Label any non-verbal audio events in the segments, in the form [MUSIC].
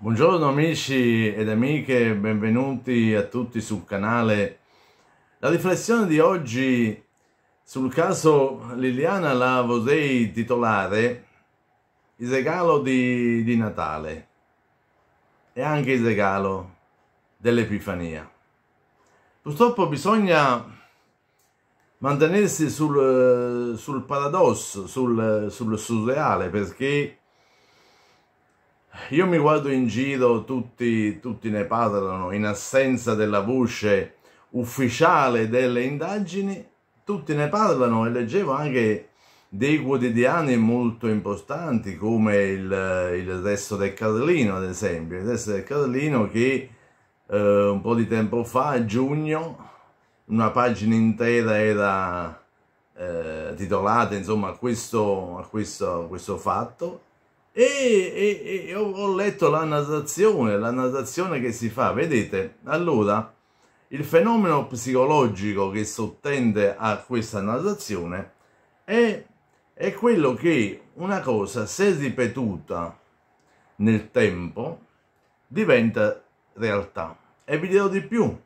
Buongiorno amici ed amiche, benvenuti a tutti sul canale. La riflessione di oggi sul caso Liliana la vorrei titolare Il regalo di, di Natale e anche il regalo dell'Epifania. Purtroppo bisogna mantenersi sul, eh, sul paradosso, sul, sul surreale, perché io mi guardo in giro, tutti, tutti ne parlano, in assenza della voce ufficiale delle indagini, tutti ne parlano e leggevo anche dei quotidiani molto importanti come il, il Resto del Carlino, ad esempio. Il Resto del Carlino che eh, un po' di tempo fa, a giugno, una pagina intera era eh, titolata insomma, a questo, a questo, a questo fatto e, e, e ho, ho letto la natazione, la natazione che si fa, vedete? Allora, il fenomeno psicologico che sottende a questa natazione è, è quello che una cosa, se ripetuta nel tempo, diventa realtà. E vi dirò di più,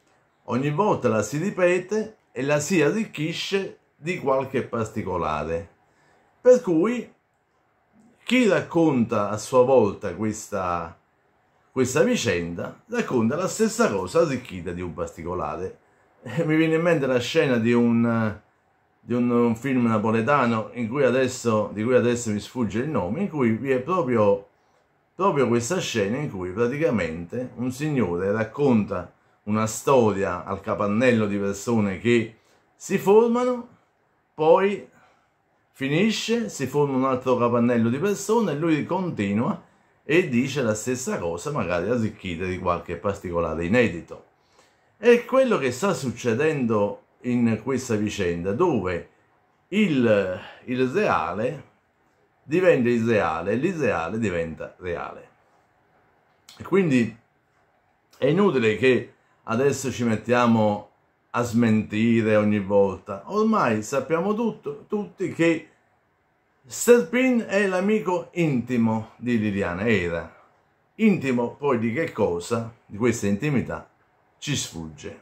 ogni volta la si ripete e la si arricchisce di qualche particolare. Per cui chi racconta a sua volta questa, questa vicenda racconta la stessa cosa arricchita di un particolare. Eh, mi viene in mente la scena di un, di un, un film napoletano cui adesso, di cui adesso mi sfugge il nome, in cui vi è proprio, proprio questa scena in cui praticamente un signore racconta una storia al capannello di persone che si formano, poi Finisce, si forma un altro capannello di persone e lui continua e dice la stessa cosa, magari arricchita di qualche particolare inedito. È quello che sta succedendo in questa vicenda, dove il, il reale diventa irreale e l'irreale diventa reale. quindi è inutile che adesso ci mettiamo a smentire ogni volta. Ormai sappiamo tutto, tutti che Serpin è l'amico intimo di Liliana, era. Intimo poi di che cosa? Di questa intimità ci sfugge.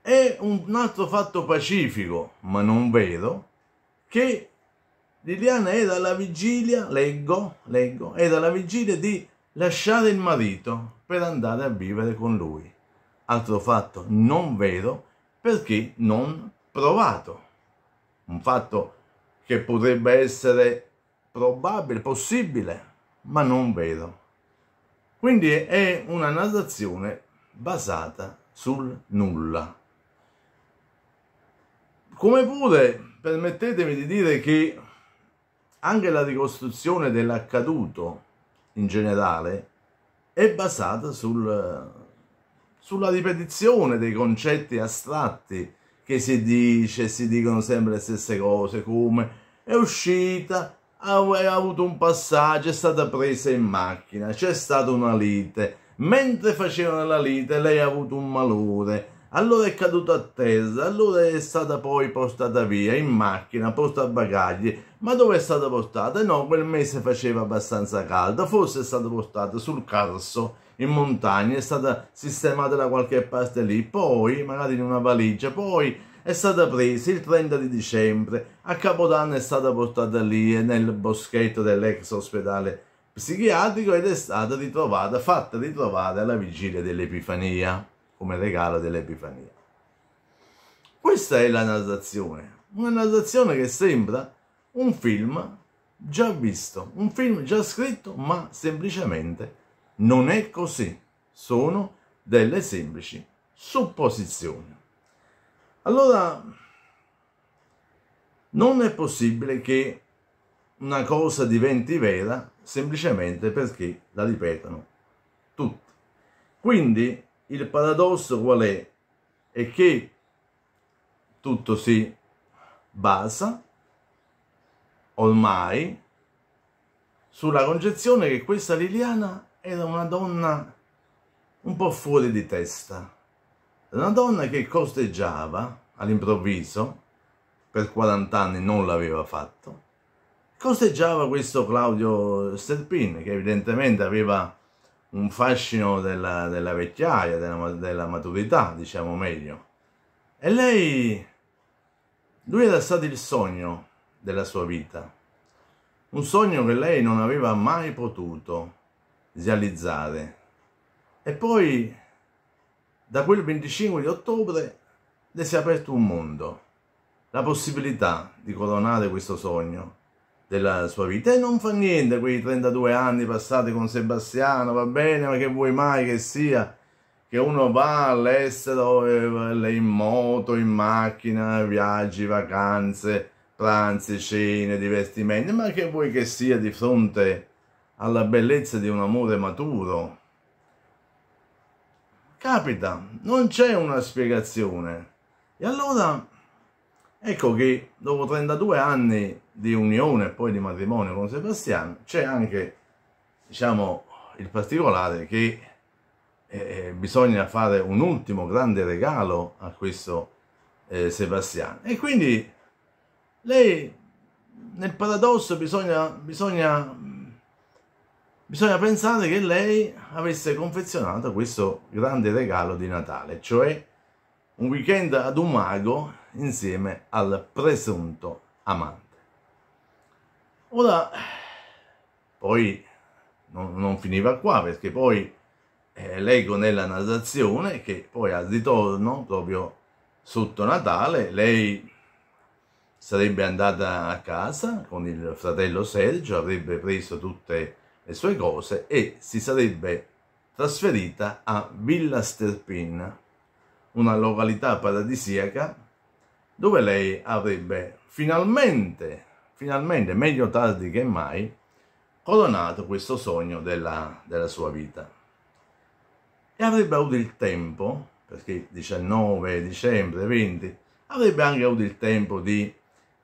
È un altro fatto pacifico, ma non vero, che Liliana era alla vigilia, leggo, leggo, era alla vigilia di lasciare il marito per andare a vivere con lui. Altro fatto non vero perché non provato. Un fatto che potrebbe essere probabile, possibile, ma non vero. Quindi è una narrazione basata sul nulla. Come pure, permettetemi di dire che anche la ricostruzione dell'accaduto in generale è basata sul, sulla ripetizione dei concetti astratti che si dice, si dicono sempre le stesse cose, come è uscita, ha, avuto un passaggio, è stata presa in macchina, c'è stata una lite, mentre facevano la lite lei ha avuto un malore, allora è caduta a terra, allora è stata poi portata via in macchina, posta a bagagli. Ma dove è stata portata? No, quel mese faceva abbastanza caldo, forse è stata portata sul carso in montagna, è stata sistemata da qualche parte lì, poi magari in una valigia, poi è stata presa il 30 di dicembre, a Capodanno è stata portata lì eh, nel boschetto dell'ex ospedale psichiatrico ed è stata ritrovata, fatta ritrovare alla vigilia dell'Epifania, come regalo dell'Epifania. Questa è la narrazione, una narrazione che sembra un film già visto, un film già scritto, ma semplicemente non è così, sono delle semplici supposizioni. Allora, non è possibile che una cosa diventi vera semplicemente perché la ripetono tutti. Quindi il paradosso qual è? È che tutto si basa ormai sulla concezione che questa Liliana era una donna un po' fuori di testa, una donna che costeggiava all'improvviso, per 40 anni non l'aveva fatto, costeggiava questo Claudio Sterpin che evidentemente aveva un fascino della, della vecchiaia, della, della, maturità, diciamo meglio. E lei, lui era stato il sogno della sua vita, un sogno che lei non aveva mai potuto realizzare. E poi da quel 25 di ottobre le si è aperto un mondo, la possibilità di coronare questo sogno della sua vita. E non fa niente quei 32 anni passati con Sebastiano, va bene, ma che vuoi mai che sia? Che uno va all'estero eh, in moto, in macchina, viaggi, vacanze, pranzi, cene, divertimenti, ma che vuoi che sia di fronte alla bellezza di un amore maturo. Capita, non c'è una spiegazione. E allora ecco che dopo 32 anni di unione e poi di matrimonio con Sebastiano c'è anche, diciamo, il particolare che eh, eh, bisogna fare un ultimo grande regalo a questo eh, Sebastiano. E quindi lei nel paradosso bisogna, bisogna bisogna pensare che lei avesse confezionato questo grande regalo di Natale, cioè un weekend ad un mago insieme al presunto amante. Ora, poi non, non finiva qua perché poi eh, leggo nella narrazione che poi al ritorno, proprio sotto Natale, lei sarebbe andata a casa con il fratello Sergio, avrebbe preso tutte le le sue cose e si sarebbe trasferita a Villa Sterpin, una località paradisiaca dove lei avrebbe finalmente, finalmente, meglio tardi che mai, coronato questo sogno della, della sua vita. E avrebbe avuto il tempo, perché 19 dicembre, 20, avrebbe anche avuto il tempo di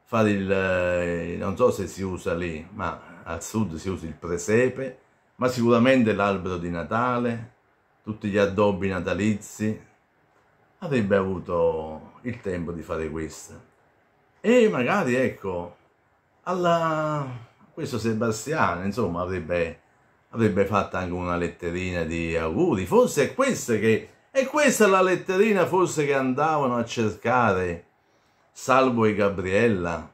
fare il, eh, non so se si usa lì, ma al sud si usa il presepe, ma sicuramente l'albero di Natale, tutti gli addobbi natalizi, avrebbe avuto il tempo di fare questo. E magari, ecco, alla... questo Sebastiano, insomma, avrebbe, avrebbe fatto anche una letterina di auguri, forse è questa che... E questa la letterina forse che andavano a cercare Salvo e Gabriella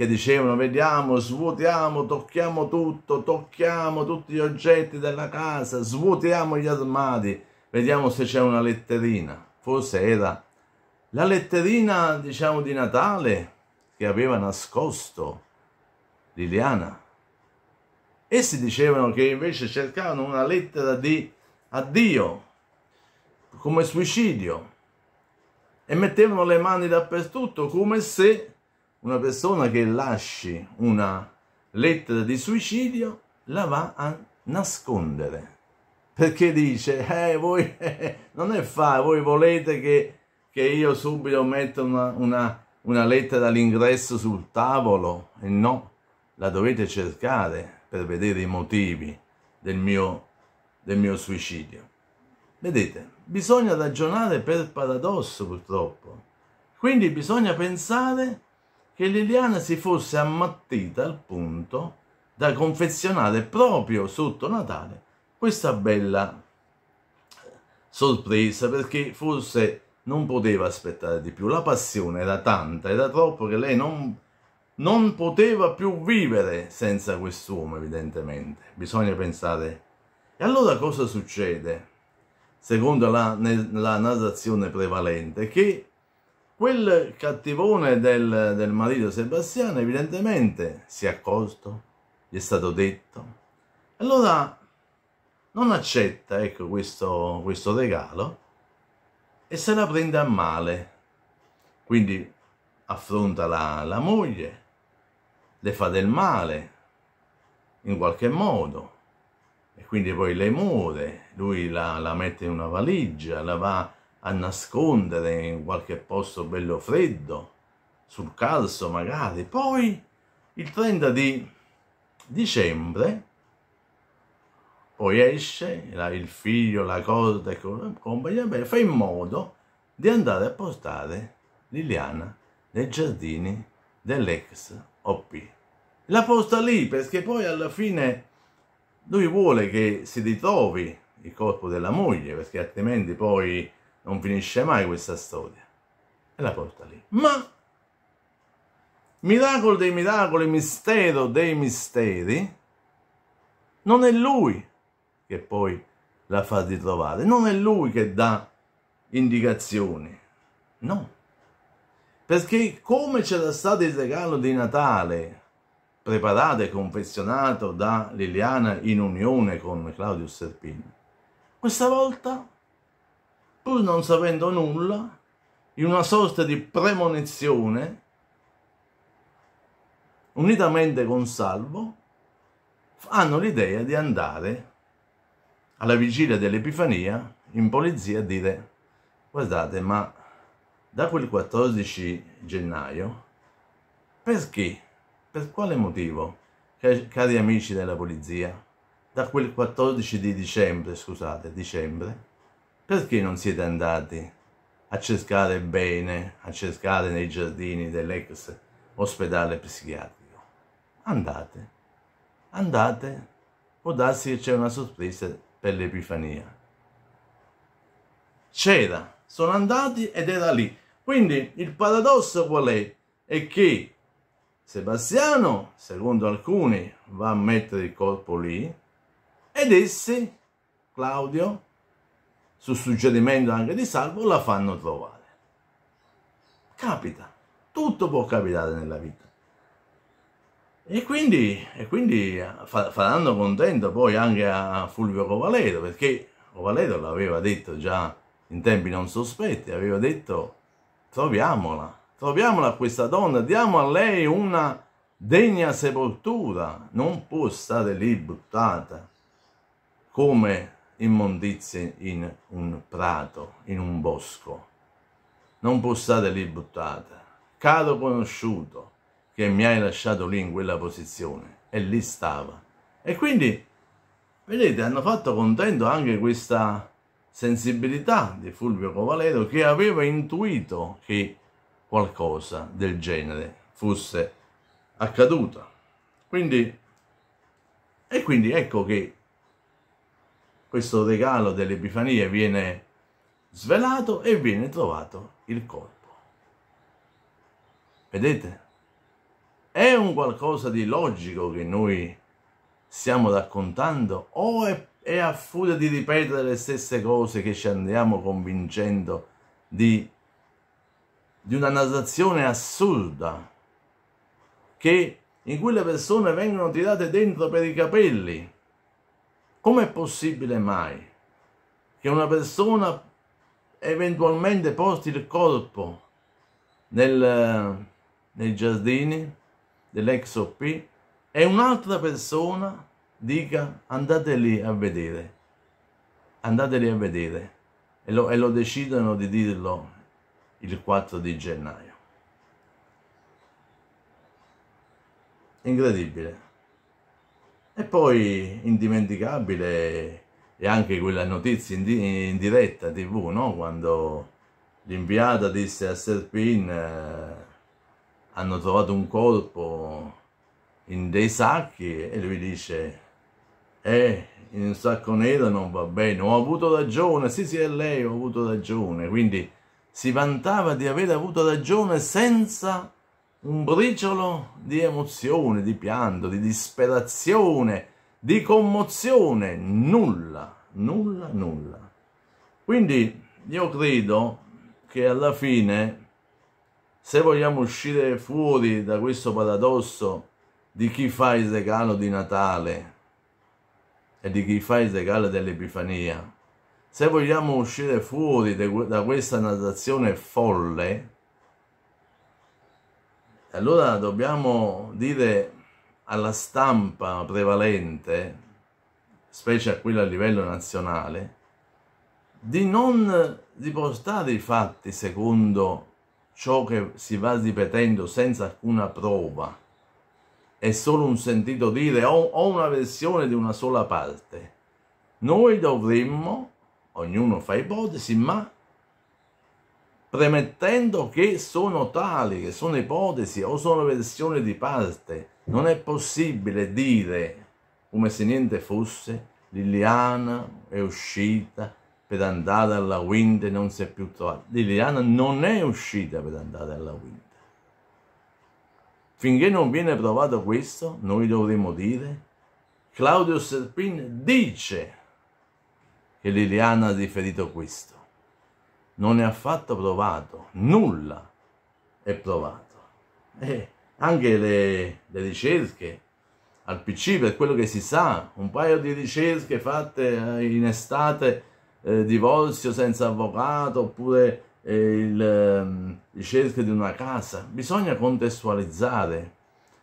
che dicevano vediamo, svuotiamo, tocchiamo tutto, tocchiamo tutti gli oggetti della casa, svuotiamo gli armadi, vediamo se c'è una letterina. Forse era la letterina, diciamo, di Natale che aveva nascosto Liliana. Essi dicevano che invece cercavano una lettera di addio come suicidio e mettevano le mani dappertutto come se una persona che lasci una lettera di suicidio la va a nascondere perché dice eh, voi eh, [LAUGHS] non è fa voi volete che, che io subito metta una, una, una lettera all'ingresso sul tavolo e no la dovete cercare per vedere i motivi del mio, del mio suicidio vedete bisogna ragionare per paradosso purtroppo quindi bisogna pensare che Liliana si fosse ammattita al punto da confezionare proprio sotto Natale questa bella sorpresa perché forse non poteva aspettare di più, la passione era tanta, era troppo che lei non, non poteva più vivere senza quest'uomo evidentemente, bisogna pensare. E allora cosa succede? Secondo la, la narrazione prevalente, che Quel cattivone del, del marito Sebastiano evidentemente si è accorto, gli è stato detto. Allora non accetta ecco, questo, questo regalo e se la prende a male. Quindi affronta la, la moglie, le fa del male in qualche modo e quindi poi lei muore, lui la, la mette in una valigia, la va a nascondere in qualche posto bello freddo, sul calzo magari. Poi il 30 di dicembre, poi esce il figlio, la corte, compagnia bella, fa in modo di andare a portare Liliana nei giardini dell'ex OP. La porta lì perché poi alla fine lui vuole che si ritrovi il corpo della moglie perché altrimenti poi non finisce mai questa storia. E la porta lì. Ma, miracolo dei miracoli, mistero dei misteri, non è lui che poi la fa ritrovare, non è lui che dà indicazioni, no. Perché come c'era stato il regalo di Natale, preparato e confezionato da Liliana in unione con Claudio Serpini, questa volta pur non sapendo nulla, in una sorta di premonizione, unitamente con Salvo, hanno l'idea di andare alla vigilia dell'Epifania in polizia a dire guardate ma da quel 14 gennaio perché? Per quale motivo? Cari amici della polizia, da quel 14 di dicembre, scusate, dicembre, perché non siete andati a cercare bene, a cercare nei giardini dell'ex ospedale psichiatrico? Andate, andate, può darsi che c'è una sorpresa per l'Epifania. C'era, sono andati ed era lì. Quindi il paradosso qual è? È che Sebastiano, secondo alcuni, va a mettere il corpo lì ed essi, Claudio, su suggerimento anche di Salvo, la fanno trovare. Capita, tutto può capitare nella vita. E quindi, e quindi eh, faranno contento poi anche a Fulvio Covaledo, perché Covaledo l'aveva detto già in tempi non sospetti, aveva detto troviamola, troviamola questa donna, diamo a lei una degna sepoltura, non può stare lì buttata come immondizie in un prato, in un bosco. Non può stare lì buttata. Caro conosciuto che mi hai lasciato lì in quella posizione, e lì stava. E quindi, vedete, hanno fatto contento anche questa sensibilità di Fulvio Covalero che aveva intuito che qualcosa del genere fosse accaduto. Quindi, e quindi ecco che questo regalo dell'Epifania viene svelato e viene trovato il corpo. Vedete? È un qualcosa di logico che noi stiamo raccontando o è, è a furia di ripetere le stesse cose che ci andiamo convincendo di, di una narrazione assurda che in cui le persone vengono tirate dentro per i capelli Com'è possibile mai che una persona eventualmente posti il corpo nel, nei giardini dell'ex OP e un'altra persona dica andate lì a vedere, andate lì a vedere e lo, e lo decidono di dirlo il 4 di gennaio. Incredibile. E poi indimenticabile è anche quella notizia in, di in diretta tv, no? quando l'inviata disse a Serpin eh, hanno trovato un corpo in dei sacchi e lui dice eh, in un sacco nero non va bene, ho avuto ragione, sì sì è lei, ho avuto ragione, quindi si vantava di aver avuto ragione senza un briciolo di emozione, di pianto, di disperazione, di commozione, nulla, nulla, nulla. Quindi io credo che alla fine, se vogliamo uscire fuori da questo paradosso di chi fa il regalo di Natale e di chi fa il regalo dell'Epifania, se vogliamo uscire fuori da questa narrazione folle, allora dobbiamo dire alla stampa prevalente, specie a quella a livello nazionale, di non riportare i fatti secondo ciò che si va ripetendo senza alcuna prova, è solo un sentito dire o, o una versione di una sola parte. Noi dovremmo, ognuno fa ipotesi, ma premettendo che sono tali, che sono ipotesi o sono versioni di parte. Non è possibile dire, come se niente fosse, Liliana è uscita per andare alla Wind e non si è più trovata. Liliana non è uscita per andare alla Wind. Finché non viene provato questo, noi dovremo dire, Claudio Serpin dice che Liliana ha riferito questo non è affatto provato, nulla è provato. E anche le, le ricerche al PC, per quello che si sa, un paio di ricerche fatte eh, in estate, eh, divorzio senza avvocato, oppure eh, il, eh, ricerche di una casa, bisogna contestualizzare.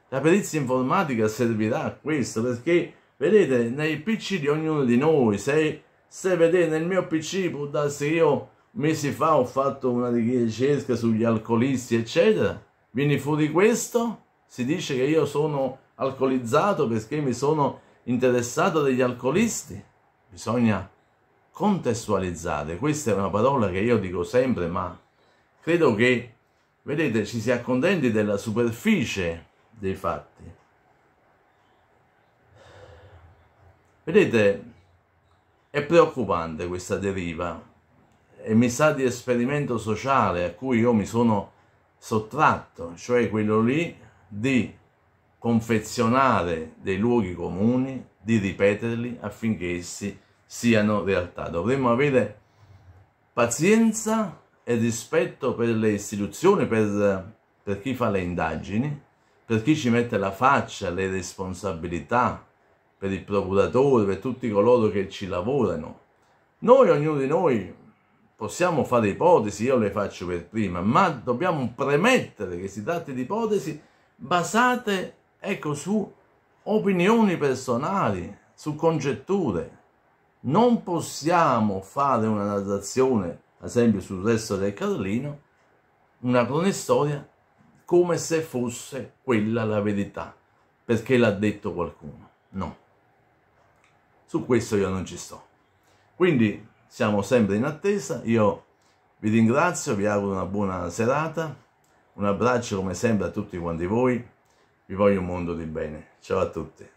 La perizia informatica servirà a questo, perché vedete, nei PC di ognuno di noi, se, se vedete nel mio PC può darsi io mesi fa ho fatto una ricerca sugli alcolisti, eccetera, Vieni fuori questo, si dice che io sono alcolizzato perché mi sono interessato degli alcolisti. Bisogna contestualizzare, questa è una parola che io dico sempre, ma credo che, vedete, ci si accontenti della superficie dei fatti. Vedete, è preoccupante questa deriva e mi sa di esperimento sociale a cui io mi sono sottratto, cioè quello lì di confezionare dei luoghi comuni, di ripeterli affinché essi siano realtà. Dovremmo avere pazienza e rispetto per le istituzioni, per, per chi fa le indagini, per chi ci mette la faccia, le responsabilità, per il procuratore, per tutti coloro che ci lavorano. Noi, ognuno di noi, possiamo fare ipotesi, io le faccio per prima, ma dobbiamo premettere che si tratta di ipotesi basate ecco, su opinioni personali, su congetture. Non possiamo fare una narrazione, ad esempio sul resto del Carlino, una cronistoria come se fosse quella la verità, perché l'ha detto qualcuno. No. Su questo io non ci sto. Quindi siamo sempre in attesa, io vi ringrazio, vi auguro una buona serata, un abbraccio come sempre a tutti quanti voi, vi voglio un mondo di bene, ciao a tutti.